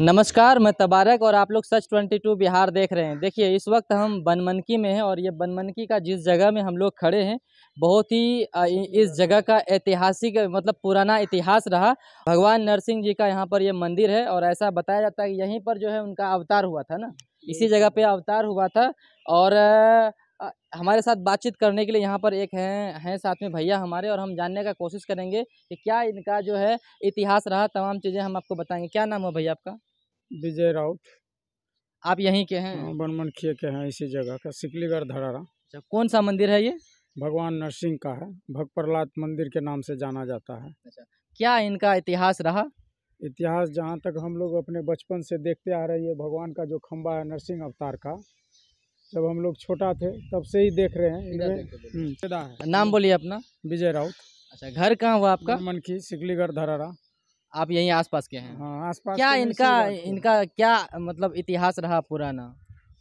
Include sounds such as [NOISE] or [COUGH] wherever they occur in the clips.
नमस्कार मैं तबारक और आप लोग सच 22 बिहार देख रहे हैं देखिए इस वक्त हम बनमनकी में हैं और ये बनमनकी का जिस जगह में हम लोग खड़े हैं बहुत ही इस जगह का ऐतिहासिक मतलब पुराना इतिहास रहा भगवान नरसिंह जी का यहाँ पर ये मंदिर है और ऐसा बताया जाता है कि यहीं पर जो है उनका अवतार हुआ था ना इसी जगह पर अवतार हुआ था और हमारे साथ बातचीत करने के लिए यहाँ पर एक हैं हैं साथ में भैया हमारे और हम जानने का कोशिश करेंगे कि क्या इनका जो है इतिहास रहा तमाम चीज़ें हम आपको बताएंगे क्या नाम हो भैया आपका विजय राउत आप यहीं के हैं हाँ, बनमनखिए के हैं इसी जगह का सिकलीगढ़ धरारा अच्छा कौन सा मंदिर है ये भगवान नरसिंह का है भग प्रहलाद मंदिर के नाम से जाना जाता है अच्छा क्या इनका इतिहास रहा इतिहास जहाँ तक हम लोग अपने बचपन से देखते आ रहे हैं भगवान का जो खम्बा है नरसिंह अवतार का जब हम लोग छोटा थे तब से ही देख रहे हैं इनमें हम्म। हाँ। नाम बोलिए अपना विजय राउत अच्छा घर कहाँ हुआ आपका मनखी सिकलीगढ़ धरारा आप आस आसपास के हैं हाँ आसपास क्या इनका इनका क्या मतलब इतिहास रहा पुराना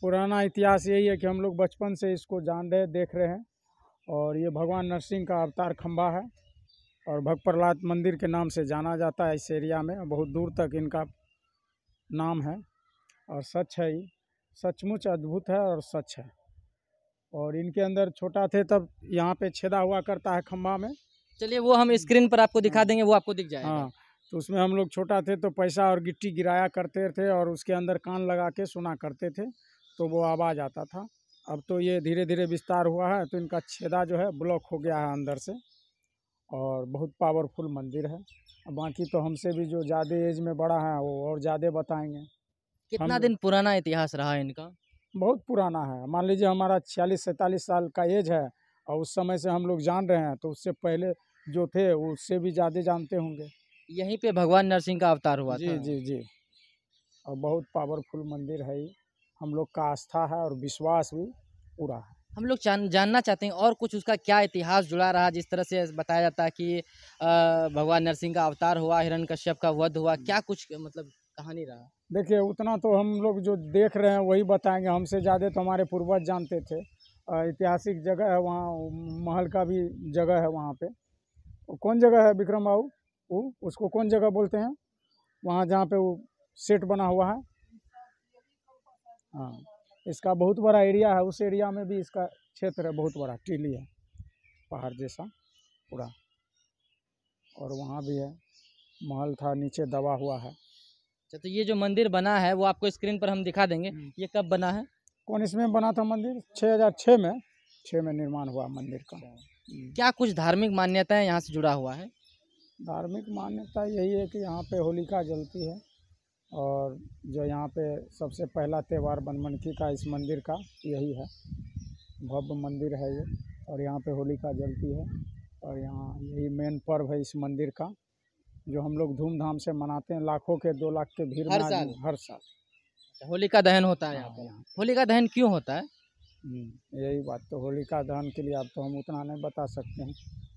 पुराना इतिहास यही है कि हम लोग बचपन से इसको जान रहे देख रहे हैं और ये भगवान नरसिंह का अवतार खम्बा है और भग प्रहलाद मंदिर के नाम से जाना जाता है इस एरिया में बहुत दूर तक इनका नाम है और सच है ये सचमुच अद्भुत है और सच है और इनके अंदर छोटा थे तब यहाँ पे छेदा हुआ करता है खम्बा में चलिए वो हम स्क्रीन पर आपको दिखा हाँ। देंगे वो आपको दिख जाए हाँ तो उसमें हम लोग छोटा थे तो पैसा और गिट्टी गिराया करते थे और उसके अंदर कान लगा के सुना करते थे तो वो आवाज़ आता था अब तो ये धीरे धीरे विस्तार हुआ है तो इनका छेदा जो है ब्लॉक हो गया है अंदर से और बहुत पावरफुल मंदिर है बाकी तो हमसे भी जो ज़्यादा एज में बड़ा है वो और ज़्यादा बताएंगे हाँ कितना दिन पुराना इतिहास रहा है इनका बहुत पुराना है मान लीजिए हमारा छियालीस सैतालीस साल का एज है और उस समय से हम लोग जान रहे हैं तो उससे पहले जो थे उससे भी ज़्यादा जानते होंगे यहीं पे भगवान नरसिंह का अवतार हुआ जी था। जी जी और बहुत पावरफुल मंदिर है हम लोग का आस्था है और विश्वास भी पूरा है हम लोग जान, जानना चाहते हैं और कुछ उसका क्या इतिहास जुड़ा रहा जिस तरह से बताया जाता है कि भगवान नरसिंह का अवतार हुआ हिरण कश्यप का वध हुआ क्या कुछ मतलब कहानी रहा देखिए उतना तो हम लोग जो देख रहे हैं वही बताएंगे हमसे ज़्यादा तो हमारे पूर्वज जानते थे ऐतिहासिक जगह है वहाँ महल का भी जगह है वहाँ पे कौन जगह है विक्रम बाबू वो उसको कौन जगह बोलते हैं वहाँ जहाँ पे वो सेट बना हुआ है हाँ इसका बहुत बड़ा एरिया है उस एरिया में भी इसका क्षेत्र है बहुत बड़ा टीली है पहाड़ जैसा पूरा और वहाँ भी है महल था नीचे दबा हुआ है अच्छा तो ये जो मंदिर बना है वो आपको स्क्रीन पर हम दिखा देंगे हम्म। ये कब बना है कौन इसमें बना था मंदिर छः हज़ार छः में छः में निर्माण हुआ मंदिर का अच्छा। क्या कुछ धार्मिक मान्यताएं यहाँ से जुड़ा हुआ है धार्मिक मान्यता यही है कि यहाँ पे होलिका जलती है और जो यहाँ पे सबसे पहला त्यौहार बनमनखी का इस मंदिर का यही है भव्य मंदिर है ये और यहाँ पे होलिका जलती है और यहाँ यही मेन पर्व है इस मंदिर का जो हम लोग धूमधाम से मनाते हैं लाखों के दो लाख के भीड़ हर साल हर साल अच्छा, होलिका दहन होता है यहाँ होली हाँ, होलिका दहन क्यों होता है हम्म, यही बात तो होलिका दहन के लिए आप तो हम उतना नहीं बता सकते हैं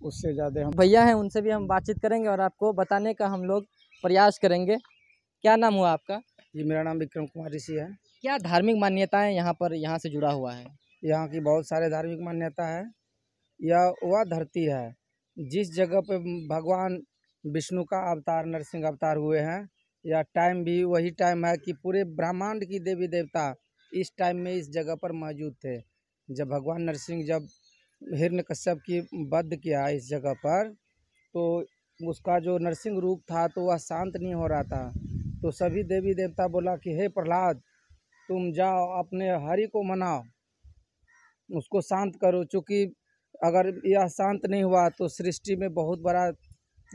उससे ज़्यादा हम भैया हैं उनसे भी हम बातचीत करेंगे और आपको बताने का हम लोग प्रयास करेंगे क्या नाम हुआ आपका जी मेरा नाम विक्रम कुमार ऋषि है क्या धार्मिक मान्यताएं यहाँ पर यहाँ से जुड़ा हुआ है यहाँ की बहुत सारे धार्मिक मान्यता है यह वह धरती है जिस जगह पे भगवान विष्णु का अवतार नरसिंह अवतार हुए हैं यह टाइम भी वही टाइम है कि पूरे ब्रह्मांड की देवी देवता इस टाइम में इस जगह पर मौजूद थे जब भगवान नरसिंह जब हिरण कश्यप की बद्ध किया इस जगह पर तो उसका जो नरसिंह रूप था तो वह शांत नहीं हो रहा था तो सभी देवी देवता बोला कि हे प्रहलाद तुम जाओ अपने हरि को मनाओ उसको शांत करो चूँकि अगर यह शांत नहीं हुआ तो सृष्टि में बहुत बड़ा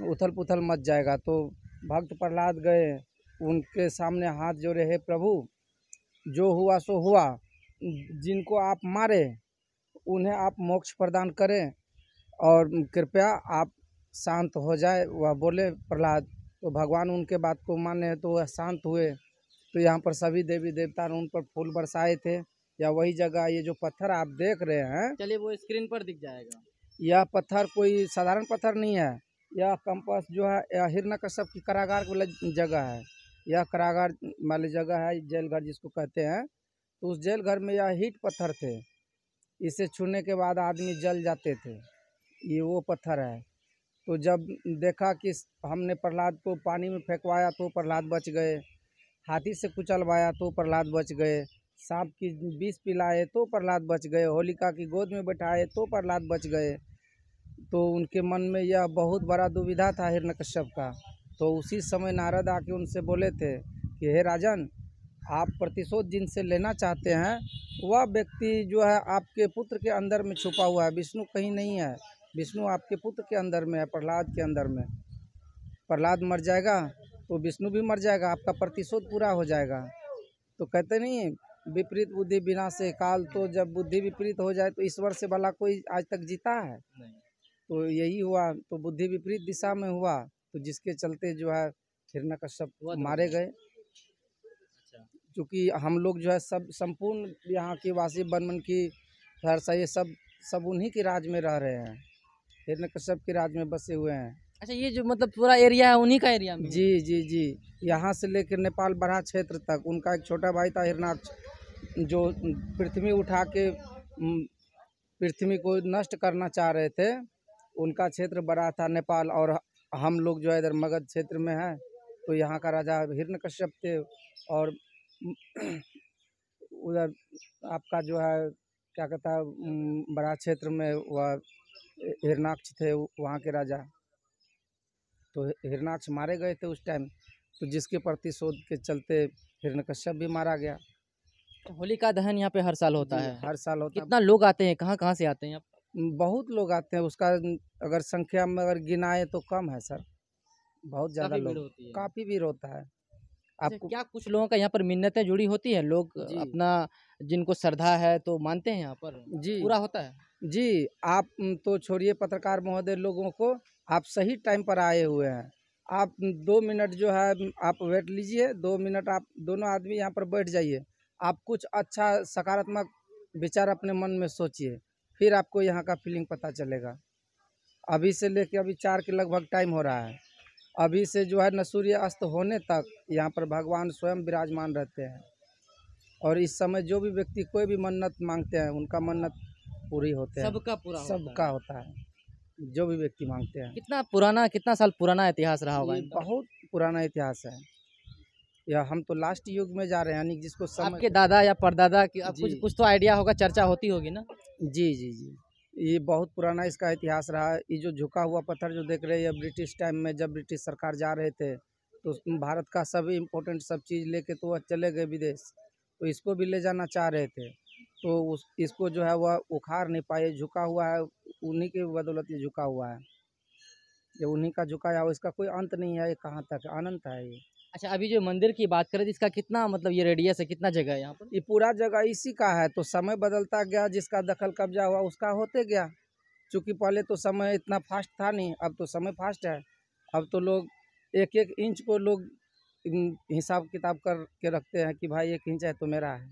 उथल पुथल मच जाएगा तो भक्त प्रहलाद गए उनके सामने हाथ जोड़े हे प्रभु जो हुआ सो हुआ जिनको आप मारे उन्हें आप मोक्ष प्रदान करें और कृपया आप शांत हो जाए वह बोले प्रहलाद तो भगवान उनके बात को माने तो वह शांत हुए तो यहाँ पर सभी देवी देवता ने उन पर फूल बरसाए थे या वही जगह ये जो पत्थर आप देख रहे हैं चलिए वो स्क्रीन पर दिख जाएगा यह पत्थर कोई साधारण पत्थर नहीं है यह कंपास जो है यह हिरण्यकश्यप की कारागार वाला जगह है यह कारागार वाली जगह है जेल घर जिसको कहते हैं तो उस जेल घर में यह हीट पत्थर थे इसे छूने के बाद आदमी जल जाते थे ये वो पत्थर है तो जब देखा कि हमने प्रहलाद को पानी में फेंकवाया तो प्रहलाद बच गए हाथी से कुचलवाया तो प्रहलाद बच गए सांप की विष पिलाए तो प्रहलाद बच गए होलिका की गोद में बैठाए तो प्रहलाद बच गए तो उनके मन में यह बहुत बड़ा दुविधा था हिरण्यकश्यप का तो उसी समय नारद आके उनसे बोले थे कि हे राजन आप प्रतिशोध जिनसे लेना चाहते हैं वह व्यक्ति जो है आपके पुत्र के अंदर में छुपा हुआ है विष्णु कहीं नहीं है विष्णु आपके पुत्र के अंदर में है प्रहलाद के अंदर में प्रहलाद मर जाएगा तो विष्णु भी मर जाएगा आपका प्रतिशोध पूरा हो जाएगा तो कहते नहीं विपरीत बुद्धि बिना से काल तो जब बुद्धि विपरीत हो जाए तो ईश्वर से भला कोई आज तक जीता है तो यही हुआ तो बुद्धि विपरीत दिशा में हुआ तो जिसके चलते जो है हिरण कश्यप तो मारे गए अच्छा। क्योंकि हम लोग जो है सब संपूर्ण यहाँ के वासी बनमन की सहरसा ये सब सब उन्हीं के राज में रह रहे हैं हिरण कश्यप के राज में बसे हुए हैं अच्छा ये जो मतलब पूरा एरिया है उन्हीं का एरिया में जी जी जी यहाँ से लेकर नेपाल बड़ा क्षेत्र तक उनका एक छोटा भाई था हिरनाक्ष जो पृथ्वी उठा के पृथ्वी को नष्ट करना चाह रहे थे उनका क्षेत्र बड़ा था नेपाल और हम लोग जो है इधर मगध क्षेत्र में हैं तो यहाँ का राजा हिरण कश्यप थे और [CLEARS THROAT] उधर आपका जो है क्या कहता है बड़ा क्षेत्र में वह हिरनाक्ष थे वहाँ के राजा तो हिरनाक्ष मारे गए थे उस टाइम तो जिसके प्रतिशोध के चलते कश्यप भी मारा गया तो होली का दहन यहाँ पे हर साल होता है हर साल होता है कितना लोग आते हैं कहाँ कहाँ से आते हैं आप बहुत लोग आते हैं उसका अगर संख्या में अगर गिनाए तो कम है सर बहुत ज़्यादा लोग काफ़ी भीड़ होता है अच्छा, आपको क्या कुछ लोगों का यहाँ पर मिन्नतें जुड़ी होती है लोग अपना जिनको श्रद्धा है तो मानते हैं यहाँ पर जी पूरा होता है जी आप तो छोड़िए पत्रकार महोदय लोगों को आप सही टाइम पर आए हुए हैं आप दो मिनट जो है आप वेट लीजिए दो मिनट आप दोनों आदमी यहाँ पर बैठ जाइए आप कुछ अच्छा सकारात्मक विचार अपने मन में सोचिए फिर आपको यहाँ का फीलिंग पता चलेगा अभी से लेके अभी चार के लगभग टाइम हो रहा है अभी से जो है न सूर्य अस्त होने तक यहाँ पर भगवान स्वयं विराजमान रहते हैं और इस समय जो भी व्यक्ति कोई भी मन्नत मांगते हैं उनका मन्नत पूरी होते हैं सबका पूरा सबका होता है, होता है। जो भी व्यक्ति मांगते हैं कितना पुराना कितना साल पुराना इतिहास रहा होगा बहुत पुराना इतिहास है या हम तो लास्ट युग में जा रहे हैं यानी जिसको समझ आपके दादा या परदादा की कुछ कुछ तो आइडिया होगा चर्चा होती होगी ना जी जी जी ये बहुत पुराना इसका इतिहास रहा ये जो झुका हुआ पत्थर जो देख रहे हैं ब्रिटिश टाइम में जब ब्रिटिश सरकार जा रहे थे तो भारत का सब इम्पोर्टेंट सब चीज़ लेके तो वह चले गए विदेश तो इसको भी ले जाना चाह रहे थे तो उस इसको जो है वह उखाड़ नहीं पाए झुका हुआ है उन्हीं की बदौलत ये झुका हुआ है ये उन्हीं का झुका हो इसका कोई अंत नहीं है ये कहाँ तक अनंत है ये अच्छा अभी जो मंदिर की बात करें तो इसका कितना मतलब ये रेडियस है कितना जगह है यहाँ पर ये पूरा जगह इसी का है तो समय बदलता गया जिसका दखल कब्जा हुआ उसका होते गया चूँकि पहले तो समय इतना फास्ट था नहीं अब तो समय फास्ट है अब तो लोग एक एक इंच को लोग हिसाब किताब कर के रखते हैं कि भाई एक इंच है तो मेरा है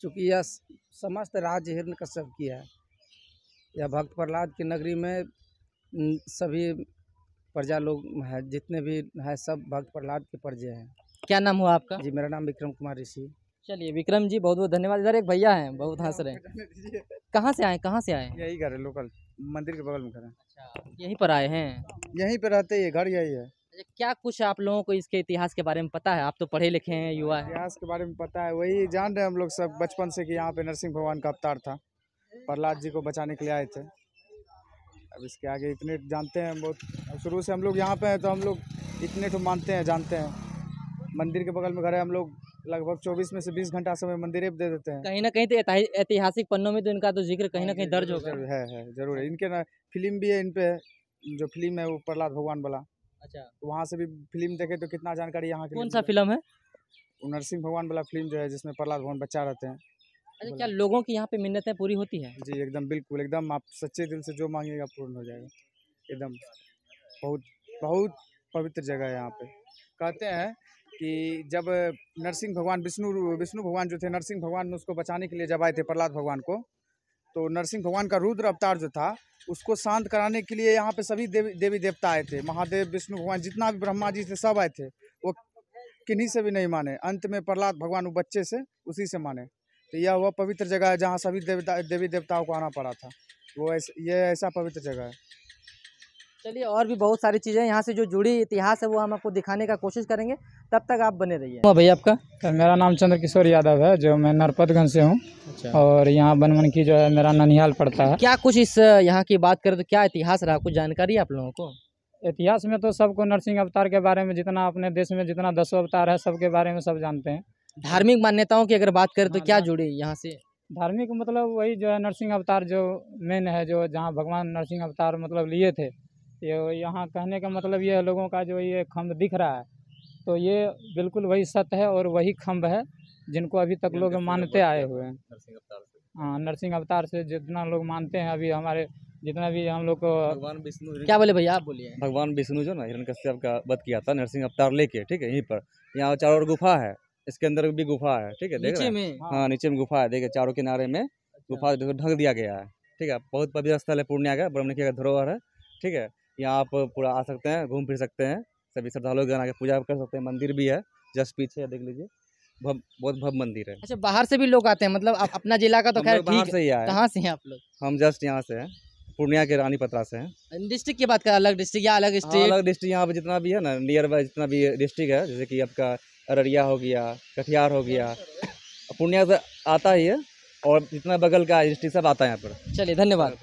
चूँकि यह समस्त राज्य हिरण कश्यप की है यह भक्त प्रहलाद की नगरी में सभी प्रजा लोग हैं जितने भी हैं सब भक्त प्रहलाद के प्रजे हैं क्या नाम हुआ आपका जी मेरा नाम विक्रम कुमार ऋषि चलिए विक्रम जी बहुत बहुत धन्यवाद इधर एक भैया हैं बहुत हंस रहे हैं कहाँ से आए कहाँ से आए यही घर है लोकल मंदिर के बगल में घर है अच्छा, यहीं पर आए हैं यहीं पर रहते ये घर यही है अच्छा, क्या कुछ आप लोगों को इसके इतिहास के बारे में पता है आप तो पढ़े लिखे हैं युवा है इतिहास के बारे में पता है वही जान रहे हैं हम लोग सब बचपन से कि यहाँ पे नरसिंह भगवान का अवतार था प्रहलाद जी को बचाने के लिए आए थे अब इसके आगे इतने जानते हैं बहुत शुरू से हम लोग यहाँ पे हैं तो हम लोग इतने तो मानते हैं जानते हैं मंदिर के बगल में घर है हम लोग लगभग 24 में से 20 घंटा समय मंदिर दे देते हैं कहीं ना कहीं तो ऐतिहासिक पन्नों में तो इनका तो जिक्र कहीं ना कहीं दर्ज हो गया है है जरूर है इनके ना फिल्म भी है इन पे जो फिल्म है वो प्रहलाद भगवान वाला अच्छा तो वहाँ से भी फिल्म देखे तो कितना जानकारी यहाँ कौन सा फिल्म है नरसिंह भगवान वाला फिल्म जो है जिसमें प्रहलाद भगवान बच्चा रहते हैं अच्छा क्या लोगों की यहाँ पे मिन्नतें पूरी होती है जी एकदम बिल्कुल एकदम आप सच्चे दिल से जो मांगेगा पूर्ण हो जाएगा एकदम बहुत बहुत पवित्र जगह है यहाँ पे कहते हैं कि जब नरसिंह भगवान विष्णु विष्णु भगवान जो थे नरसिंह भगवान उसको बचाने के लिए जब आए थे प्रहलाद भगवान को तो नरसिंह भगवान का रुद्र अवतार जो था उसको शांत कराने के लिए यहाँ पे सभी देवी देवी देवता आए थे महादेव विष्णु भगवान जितना भी ब्रह्मा जी थे सब आए थे वो किन्हीं से भी नहीं माने अंत में प्रहलाद भगवान वो बच्चे से उसी से माने तो यह वह पवित्र जगह है जहाँ सभी देवता देवी देवताओं को आना पड़ा था वो ऐस, ये ऐसा पवित्र जगह है चलिए और भी बहुत सारी चीज़ें यहाँ से जो जुड़ी इतिहास है वो हम आपको दिखाने का कोशिश करेंगे तब तक आप बने रहिए भैया आपका मेरा नाम चंद्र किशोर यादव है जो मैं नरपतगंज से हूँ अच्छा। और यहाँ बनमन की जो है मेरा ननिहाल पड़ता है क्या कुछ इस यहाँ की बात करें तो क्या इतिहास रहा कुछ जानकारी आप लोगों को इतिहास में तो सबको नरसिंह अवतार के बारे में जितना अपने देश में जितना दसों अवतार है सबके बारे में सब जानते हैं धार्मिक मान्यताओं की अगर बात करें तो हाँ, क्या जुड़े यहाँ से धार्मिक मतलब वही जो है नरसिंह अवतार जो मेन है जो जहाँ भगवान नरसिंह अवतार मतलब लिए थे ये यहाँ कहने का मतलब ये है लोगों का जो ये खम्भ दिख रहा है तो ये बिल्कुल वही सत्य है और वही खम्भ है जिनको अभी तक लोग मानते आए हुए हैं हाँ नरसिंह अवतार से जितना लोग मानते हैं अभी हमारे जितना भी हम लोग को भगवान विष्णु क्या बोले भैया आप बोलिए भगवान विष्णु जो ना हिरण कश्यप का वध किया था नरसिंह अवतार लेके ठीक है यहीं पर यहाँ चारों ओर गुफा है इसके अंदर भी गुफा है ठीक है देख रहे हैं हाँ, हाँ नीचे में गुफा है देखिए चारों किनारे में अच्छा। गुफा ढक दिया गया है ठीक है बहुत पवित्र स्थल है पूर्णिया का ब्रह्मी का धरोहर है ठीक है यहाँ आप पूरा आ सकते हैं घूम फिर सकते हैं सभी श्रद्धालुगण आके पूजा कर सकते हैं मंदिर भी है जस्ट पीछे देख लीजिए भव, बहुत भव्य मंदिर है अच्छा बाहर से भी लोग आते हैं मतलब आप अपना जिला का तो खैर ठीक से ही आए कहाँ से हैं आप लोग हम जस्ट यहाँ से हैं पूर्णिया के रानी पत्रा से हैं डिस्ट्रिक्ट की बात करें अलग डिस्ट्रिक्ट या अलग डिस्ट्रिक्ट हाँ, अलग डिस्ट्रिक्ट यहाँ पर जितना भी है ना नियर बाय जितना भी डिस्ट्रिक्ट है जैसे कि आपका अररिया हो गया कटिहार हो गया पूर्णिया से आता ही है और जितना बगल का डिस्ट्रिक्ट सब आता है यहाँ पर चलिए धन्यवाद